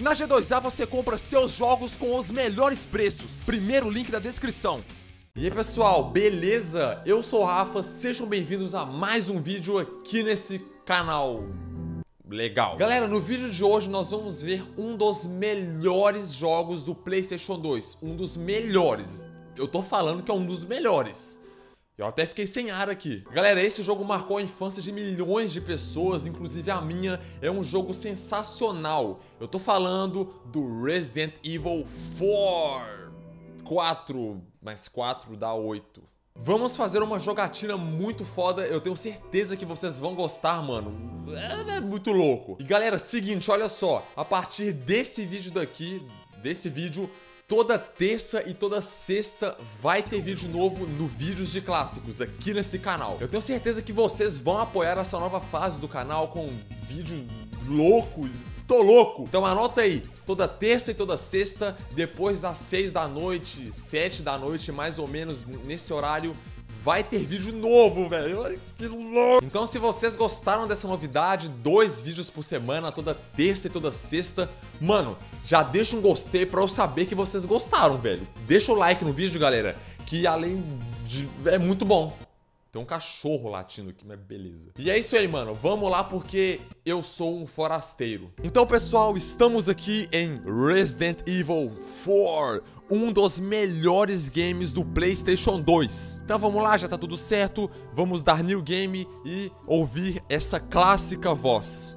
Na G2A você compra seus jogos com os melhores preços. Primeiro link da descrição. E aí pessoal, beleza? Eu sou o Rafa, sejam bem-vindos a mais um vídeo aqui nesse canal. Legal. Galera, no vídeo de hoje nós vamos ver um dos melhores jogos do PlayStation 2. Um dos melhores. Eu tô falando que é um dos melhores. Eu até fiquei sem ar aqui. Galera, esse jogo marcou a infância de milhões de pessoas, inclusive a minha. É um jogo sensacional. Eu tô falando do Resident Evil 4. 4 mais 4 dá 8. Vamos fazer uma jogatina muito foda, eu tenho certeza que vocês vão gostar, mano. É, é muito louco. E galera, seguinte, olha só. A partir desse vídeo daqui, desse vídeo, Toda terça e toda sexta vai ter vídeo novo no Vídeos de Clássicos aqui nesse canal. Eu tenho certeza que vocês vão apoiar essa nova fase do canal com um vídeo louco, tô louco. Então anota aí, toda terça e toda sexta, depois das 6 da noite, 7 da noite, mais ou menos nesse horário, vai ter vídeo novo, velho. Que louco! Então, se vocês gostaram dessa novidade, dois vídeos por semana, toda terça e toda sexta, mano, já deixa um gostei pra eu saber que vocês gostaram, velho. Deixa o like no vídeo, galera, que além de... é muito bom. Tem um cachorro latindo aqui, mas beleza. E é isso aí, mano. Vamos lá porque eu sou um forasteiro. Então, pessoal, estamos aqui em Resident Evil 4. Um dos melhores games do Playstation 2. Então vamos lá, já tá tudo certo. Vamos dar new game e ouvir essa clássica voz.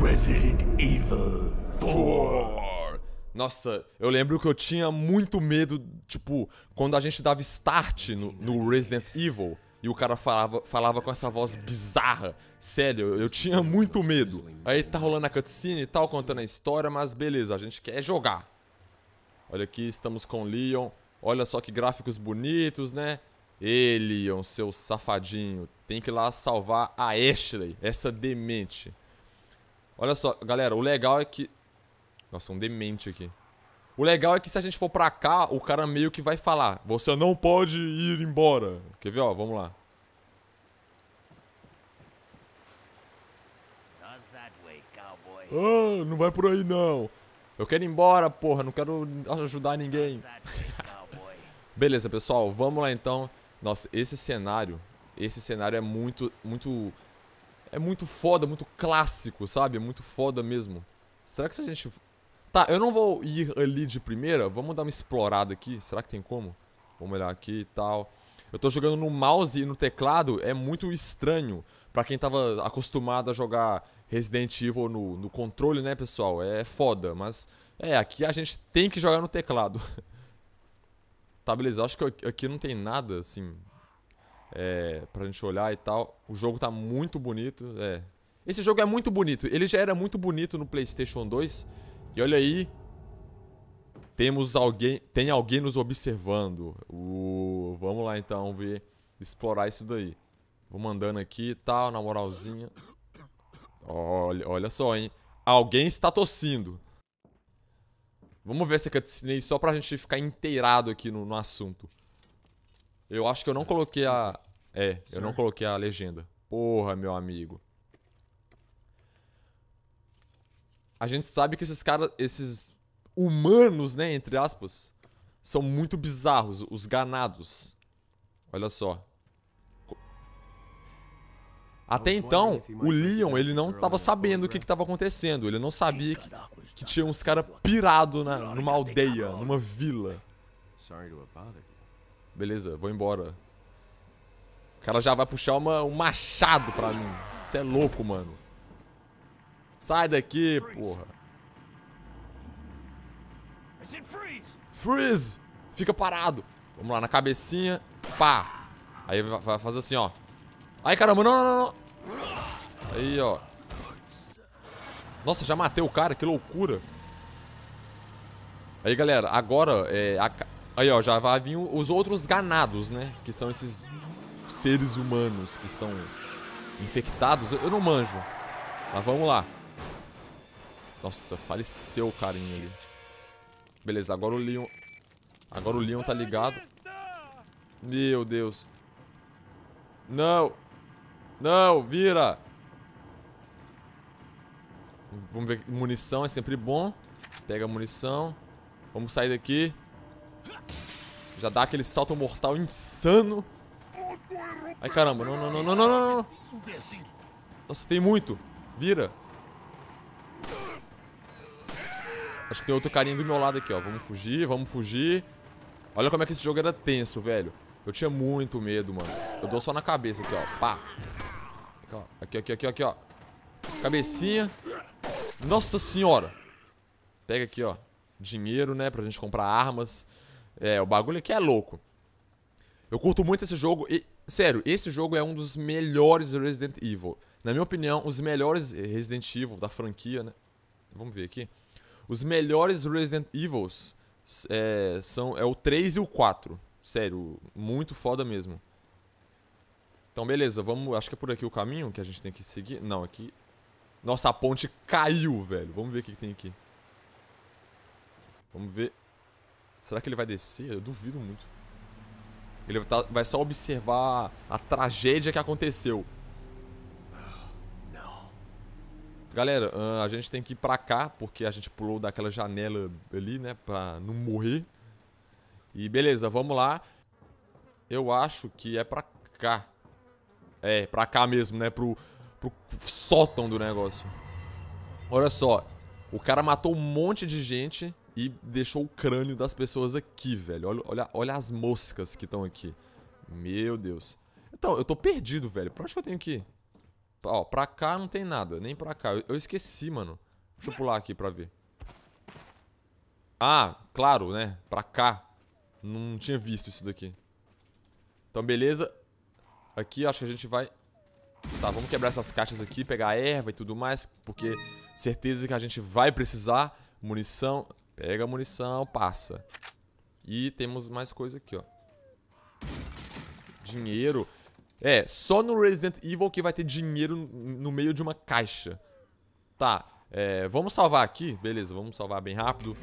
Resident Evil 4. Nossa, eu lembro que eu tinha muito medo, tipo, quando a gente dava start no, no Resident Evil. E o cara falava, falava com essa voz bizarra. Sério, eu tinha muito medo. Aí tá rolando a cutscene e tal, contando a história, mas beleza, a gente quer jogar. Olha aqui, estamos com Leon. Olha só que gráficos bonitos, né? Ei, Leon, seu safadinho. Tem que ir lá salvar a Ashley, essa demente. Olha só, galera, o legal é que... Nossa, um demente aqui. O legal é que se a gente for pra cá, o cara meio que vai falar: Você não pode ir embora. Quer ver, ó? Vamos lá. Ah, não vai por aí não. Eu quero ir embora, porra. Não quero ajudar ninguém. Beleza, pessoal. Vamos lá, então. Nossa, esse cenário... Esse cenário é muito, muito... É muito foda, muito clássico, sabe? É muito foda mesmo. Será que se a gente... Tá, eu não vou ir ali de primeira. Vamos dar uma explorada aqui. Será que tem como? Vamos olhar aqui e tal. Eu tô jogando no mouse e no teclado. É muito estranho. Pra quem tava acostumado a jogar Resident Evil no, no controle, né, pessoal? É foda, mas é, aqui a gente tem que jogar no teclado. tá, beleza, acho que aqui não tem nada, assim, é, pra gente olhar e tal. O jogo tá muito bonito, é. Esse jogo é muito bonito, ele já era muito bonito no Playstation 2. E olha aí, temos alguém, tem alguém nos observando. Uh, vamos lá então ver, explorar isso daí. Vou mandando aqui e tal, na moralzinha. Olha, olha só, hein? Alguém está tossindo. Vamos ver essa é cutscene aí só pra gente ficar inteirado aqui no, no assunto. Eu acho que eu não coloquei a... É, eu não coloquei a legenda. Porra, meu amigo. A gente sabe que esses caras, esses humanos, né, entre aspas, são muito bizarros, os ganados. Olha só. Até então, o Leon, ele não tava sabendo o que estava tava acontecendo. Ele não sabia que, que tinha uns caras pirados numa aldeia, numa vila. Beleza, vou embora. O cara já vai puxar uma, um machado pra mim. Você é louco, mano. Sai daqui, porra. Freeze! Fica parado. Vamos lá, na cabecinha. Pá. Aí vai fazer assim, ó. Ai, caramba, não, não, não. Aí, ó. Nossa, já matei o cara, que loucura. Aí, galera, agora... É, a... Aí, ó, já vai vir os outros ganados, né? Que são esses seres humanos que estão infectados. Eu não manjo. Mas vamos lá. Nossa, faleceu o carinha ali. Beleza, agora o Leon... Agora o Leon tá ligado. Meu Deus. Não. Não, vira. Vamos ver. Munição é sempre bom. Pega a munição. Vamos sair daqui. Já dá aquele salto mortal insano. Ai, caramba. Não, não, não, não, não, não, Nossa, tem muito. Vira. Acho que tem outro carinha do meu lado aqui, ó. Vamos fugir, vamos fugir. Olha como é que esse jogo era tenso, velho. Eu tinha muito medo, mano. Eu dou só na cabeça aqui, ó. Pá. Aqui, ó. Aqui, aqui, aqui, aqui, ó. Cabecinha. Nossa senhora! Pega aqui, ó. Dinheiro, né? Pra gente comprar armas. É, o bagulho aqui é louco. Eu curto muito esse jogo e, sério, esse jogo é um dos melhores Resident Evil. Na minha opinião, os melhores Resident Evil da franquia, né? Vamos ver aqui. Os melhores Resident Evils é, são, é o 3 e o 4. Sério, muito foda mesmo. Então, beleza, vamos. Acho que é por aqui o caminho que a gente tem que seguir. Não, aqui nossa, a ponte caiu, velho. Vamos ver o que, que tem aqui. Vamos ver. Será que ele vai descer? Eu duvido muito. Ele tá, vai só observar a tragédia que aconteceu. Não. Galera, ah, a gente tem que ir pra cá, porque a gente pulou daquela janela ali, né? Pra não morrer. E beleza, vamos lá. Eu acho que é pra cá. É, pra cá mesmo, né? Pro, pro sótão do negócio. Olha só, o cara matou um monte de gente e deixou o crânio das pessoas aqui, velho. Olha, olha, olha as moscas que estão aqui. Meu Deus. Então, eu tô perdido, velho. Pra onde que eu tenho que ir? Ó, pra cá não tem nada, nem pra cá. Eu, eu esqueci, mano. Deixa eu pular aqui pra ver. Ah, claro, né? Pra cá. Não tinha visto isso daqui. Então, beleza. Aqui, acho que a gente vai... Tá, vamos quebrar essas caixas aqui, pegar erva e tudo mais, porque certeza que a gente vai precisar. Munição, pega a munição, passa. E temos mais coisa aqui, ó. Dinheiro. É, só no Resident Evil que vai ter dinheiro no meio de uma caixa. Tá, é, vamos salvar aqui. Beleza, vamos salvar bem rápido.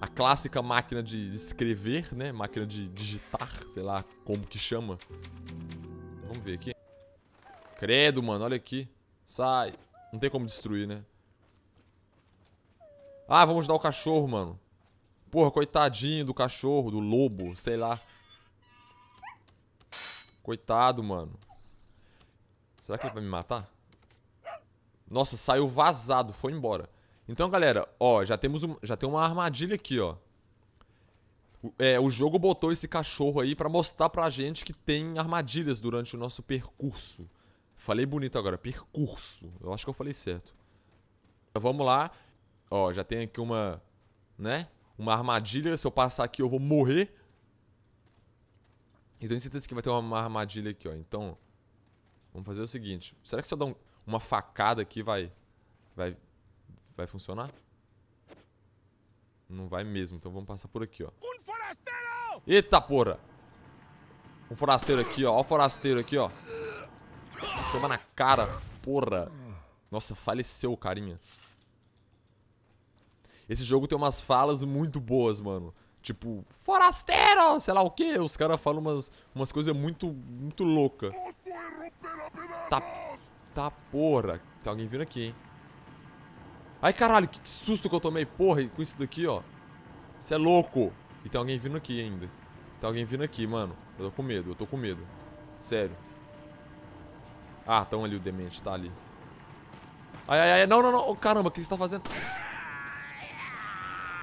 A clássica máquina de escrever, né? Máquina de digitar, sei lá como que chama. Vamos ver aqui. Credo, mano, olha aqui. Sai. Não tem como destruir, né? Ah, vamos dar o cachorro, mano. Porra, coitadinho do cachorro, do lobo, sei lá. Coitado, mano. Será que ele vai me matar? Nossa, saiu vazado, foi embora. Então, galera, ó, já temos um, já tem uma armadilha aqui, ó. é, o jogo botou esse cachorro aí pra mostrar pra gente que tem armadilhas durante o nosso percurso. Falei bonito agora, percurso. Eu acho que eu falei certo. Então, vamos lá. Ó, já tem aqui uma, né? Uma armadilha. Se eu passar aqui, eu vou morrer. então tenho certeza que vai ter uma armadilha aqui, ó. Então, vamos fazer o seguinte. Será que se eu dar um, uma facada aqui vai... Vai... Vai funcionar? Não vai mesmo. Então vamos passar por aqui, ó. Um forasteiro! Eita porra! Um forasteiro aqui, ó. Ó o forasteiro aqui, ó. Toma na cara, porra. Nossa, faleceu o carinha. Esse jogo tem umas falas muito boas, mano. Tipo, forasteiro, sei lá o que. Os caras falam umas, umas coisas muito, muito louca. Tá, tá porra. Tem alguém vindo aqui, hein. Ai, caralho, que, que susto que eu tomei, porra, com isso daqui, ó. Você é louco. E tem alguém vindo aqui ainda. Tem alguém vindo aqui, mano. Eu tô com medo, eu tô com medo. Sério. Ah, estão ali o demente, tá ali. Ai, ai, ai, não, não, não. Oh, caramba, o que você tá fazendo?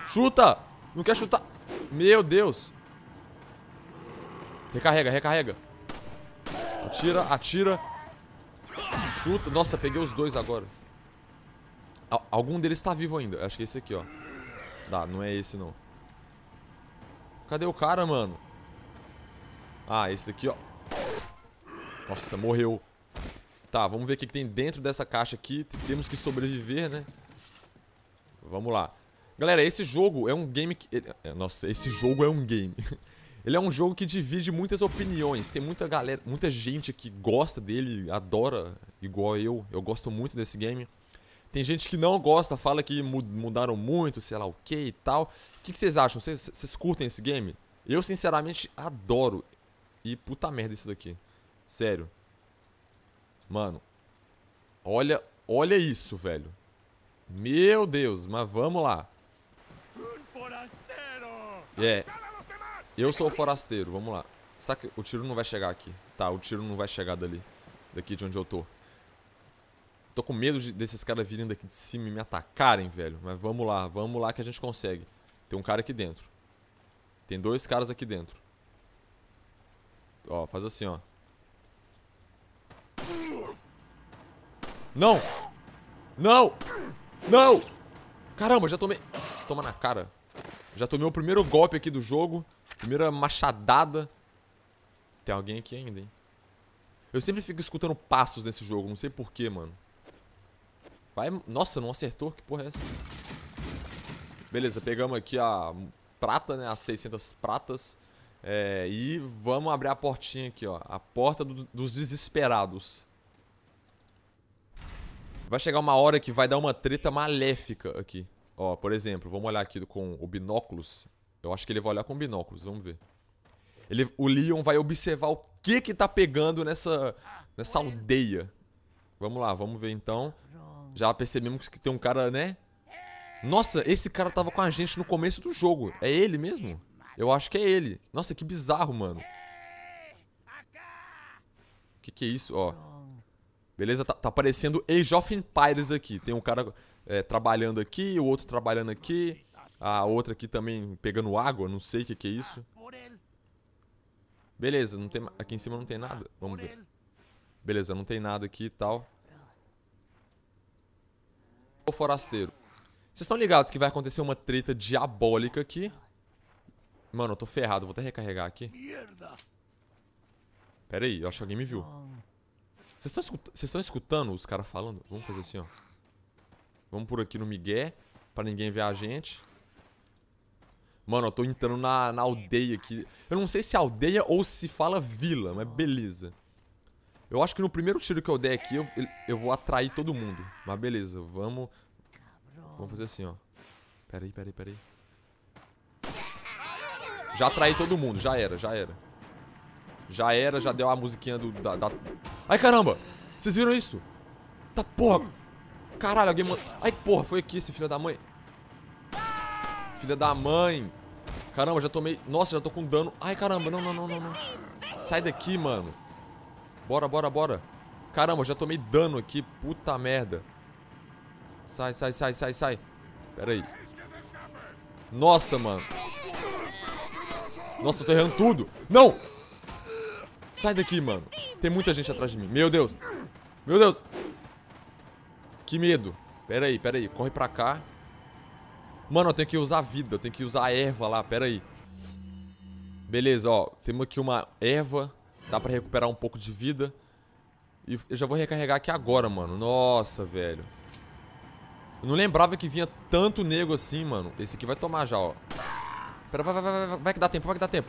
Chuta! Não quer chutar. Meu Deus. Recarrega, recarrega. Atira, atira. Chuta. Nossa, peguei os dois agora. Algum deles tá vivo ainda. Acho que é esse aqui, ó. Tá, não é esse, não. Cadê o cara, mano? Ah, esse aqui, ó. Nossa, morreu. Tá, vamos ver o que, tem dentro dessa caixa aqui. Temos que sobreviver, né? Vamos lá. Galera, esse jogo é um game que... É, nossa, esse jogo é um game. Ele é um jogo que divide muitas opiniões. Tem muita galera, muita gente que gosta dele, adora, igual eu. Eu gosto muito desse game. Tem gente que não gosta, fala que mudaram muito, sei lá o que e tal. O que, vocês acham? Vocês, vocês curtem esse game? Eu, sinceramente, adoro. E puta merda isso daqui. Sério. Mano, olha, olha isso, velho. Meu Deus, mas vamos lá. É. Eu sou o forasteiro, vamos lá. Será que o tiro não vai chegar aqui? Tá, o tiro não vai chegar dali. Daqui de onde eu tô. Tô com medo de, desses caras virem daqui de cima e me atacarem, velho. Mas vamos lá, vamos lá que a gente consegue. Tem um cara aqui dentro. Tem dois caras aqui dentro. Ó, faz assim, ó. Não! Não! Não! Caramba, já tomei... Toma na cara. Já tomei o primeiro golpe aqui do jogo. Primeira machadada. Tem alguém aqui ainda, hein? Eu sempre fico escutando passos nesse jogo. Não sei porquê, mano. Vai... Nossa, não acertou. Que porra é essa? Beleza, pegamos aqui a prata, né? As 600 pratas. É... E vamos abrir a portinha aqui, ó. A porta do... dos desesperados. Vai chegar uma hora que vai dar uma treta maléfica aqui. Ó, por exemplo, vamos olhar aqui com o binóculos. Eu acho que ele vai olhar com binóculos, vamos ver. Ele, o Leon vai observar o que que tá pegando nessa, nessa aldeia. Vamos lá, vamos ver então. Já percebemos que tem um cara, né? Nossa, esse cara tava com a gente no começo do jogo. É ele mesmo? Eu acho que é ele. Nossa, que bizarro, mano. Que que é isso? Ó. Beleza? Tá, tá aparecendo Age of Empires aqui. Tem um cara é, trabalhando aqui, o outro trabalhando aqui. A outra aqui também pegando água, não sei o que, que é isso. Beleza, não tem, aqui em cima não tem nada. Vamos ver. Beleza, não tem nada aqui e tal. O forasteiro. Vocês estão ligados que vai acontecer uma treta diabólica aqui. Mano, eu tô ferrado. Vou até recarregar aqui. Pera aí, eu acho que alguém me viu. Vocês estão escutando os caras falando? Vamos fazer assim, ó. Vamos por aqui no migué, pra ninguém ver a gente. Mano, eu tô entrando na, na aldeia aqui. Eu não sei se é aldeia ou se fala vila, mas beleza. Eu acho que no primeiro tiro que eu der aqui, eu, eu vou atrair todo mundo. Mas beleza, vamos... Vamos fazer assim, ó. Peraí, peraí, peraí. Já atraí todo mundo, já era, já era. Já era, já deu a musiquinha do... Da, da... Ai, caramba! Vocês viram isso? Tá porra! Caralho, alguém... Man... Ai, porra, foi aqui esse filho da mãe. Filha da mãe. Caramba, já tomei... Nossa, já tô com dano. Ai, caramba, não, não, não, não. não. Sai daqui, mano. Bora, bora, bora. Caramba, já tomei dano aqui. Puta merda. Sai, sai, sai, sai, sai. Pera aí. Nossa, mano. Nossa, eu tô errando tudo. Não! Sai daqui, mano. Tem muita gente atrás de mim. Meu Deus. Meu Deus. Que medo. Pera aí, pera aí. Corre pra cá. Mano, eu tenho que usar vida. Eu tenho que usar erva lá. Pera aí. Beleza, ó. Temos aqui uma erva. Dá pra recuperar um pouco de vida. E eu já vou recarregar aqui agora, mano. Nossa, velho. Eu não lembrava que vinha tanto nego assim, mano. Esse aqui vai tomar já, ó. Pera, vai, vai, vai, vai, vai que dá tempo, vai que dá tempo.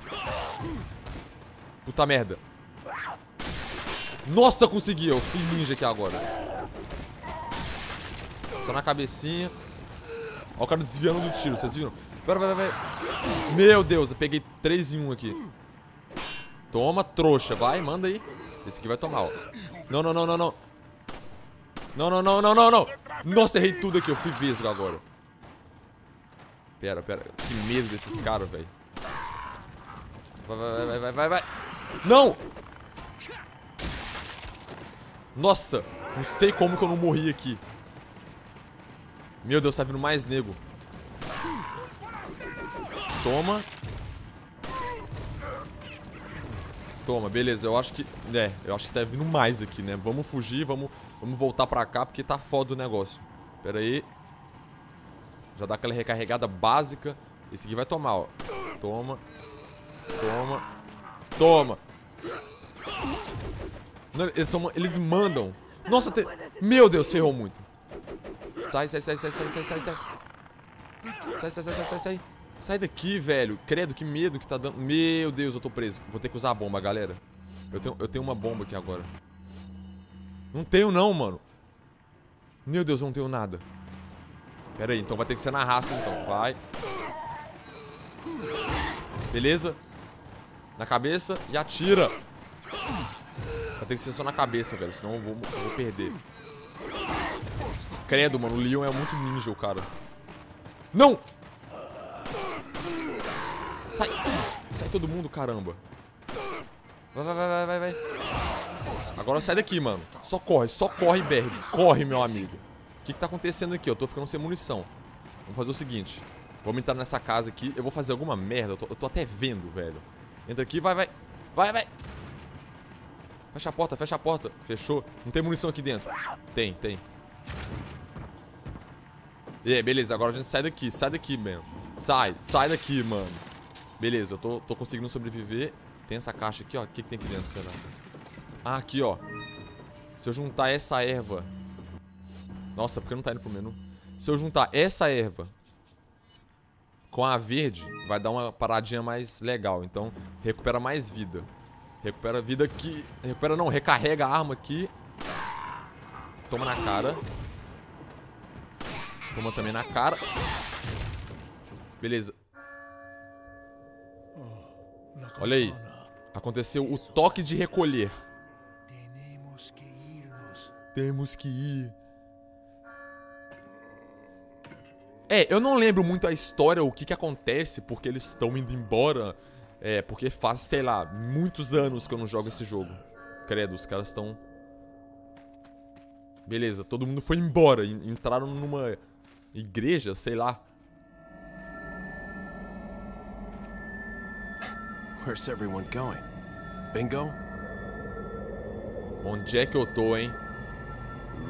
Puta merda. Nossa, consegui. Eu fui ninja aqui agora. Só na cabecinha. Ó o cara desviando do tiro, vocês viram? Vai, vai, vai. Meu Deus, eu peguei 3 em 1 aqui. Toma, trouxa. Vai, manda aí. Esse aqui vai tomar, ó. Não, não, não, não, não. Não, não, não, não, não, não. Nossa, errei tudo aqui. Eu fui vesgo agora. Pera, pera. Que medo desses caras, velho. Vai, vai, vai, vai, vai, vai. Não! Nossa, não sei como que eu não morri aqui. Meu Deus, tá vindo mais nego. Toma. Toma, beleza. Eu acho que... É, eu acho que tá vindo mais aqui, né? Vamos fugir, vamos, vamos voltar pra cá, porque tá foda o negócio. Pera aí. Já dá aquela recarregada básica. Esse aqui vai tomar, ó. Toma. Toma. Toma. Eles, são, eles mandam. Nossa, te... meu Deus, ferrou muito. Sai, sai, sai, sai, sai, sai, sai, sai. Sai, sai, sai, sai, sai, sai. Sai daqui, velho. Credo, que medo que tá dando. Meu Deus, eu tô preso. Vou ter que usar a bomba, galera. Eu tenho, eu tenho uma bomba aqui agora. Não tenho não, mano. Meu Deus, eu não tenho nada. Pera aí, então vai ter que ser na raça, então. Vai. Beleza. Na cabeça e atira. Mas tem que ser só na cabeça, velho. Senão eu vou, eu vou perder. Credo, mano. O Leon é muito ninja, o cara. Não! Sai! Sai todo mundo, caramba. Vai, vai, vai, vai, vai. Agora sai daqui, mano. Só corre, só corre, Berg. Corre, meu amigo. O que, que tá acontecendo aqui? Eu tô ficando sem munição. Vamos fazer o seguinte. Vamos entrar nessa casa aqui. Eu vou fazer alguma merda. Eu tô, eu tô até vendo, velho. Entra aqui, vai, vai. Vai, vai. Fecha a porta, fecha a porta. Fechou. Não tem munição aqui dentro. Tem, tem. E aí, beleza. Agora a gente sai daqui. Sai daqui, mano. Sai. Sai daqui, mano. Beleza, eu tô, tô conseguindo sobreviver. Tem essa caixa aqui, ó. O que, que tem aqui dentro, será? Ah, aqui, ó. Se eu juntar essa erva... Nossa, porque não tá indo pro menu? Se eu juntar essa erva com a verde, vai dar uma paradinha mais legal. Então, recupera mais vida. Recupera a vida aqui. Recupera não, recarrega a arma aqui. Toma na cara. Toma também na cara. Beleza. Olha aí. Aconteceu o toque de recolher. Temos que ir. É, eu não lembro muito a história, o que que acontece, porque eles estão indo embora. É, porque faz, sei lá, muitos anos que eu não jogo esse jogo. Credo, os caras estão... Beleza, todo mundo foi embora. Entraram numa igreja, sei lá. Where's everyone going? Bingo? Onde é que eu tô, hein?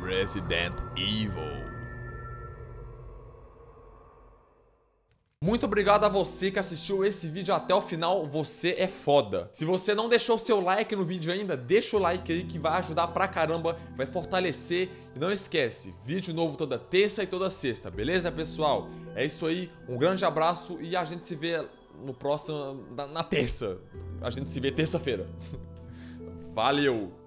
Resident Evil. Muito obrigado a você que assistiu esse vídeo até o final, você é foda. Se você não deixou seu like no vídeo ainda, deixa o like aí que vai ajudar pra caramba, vai fortalecer. E não esquece, vídeo novo toda terça e toda sexta, beleza pessoal? É isso aí, um grande abraço e a gente se vê no próximo, na, na terça. A gente se vê terça-feira. Valeu!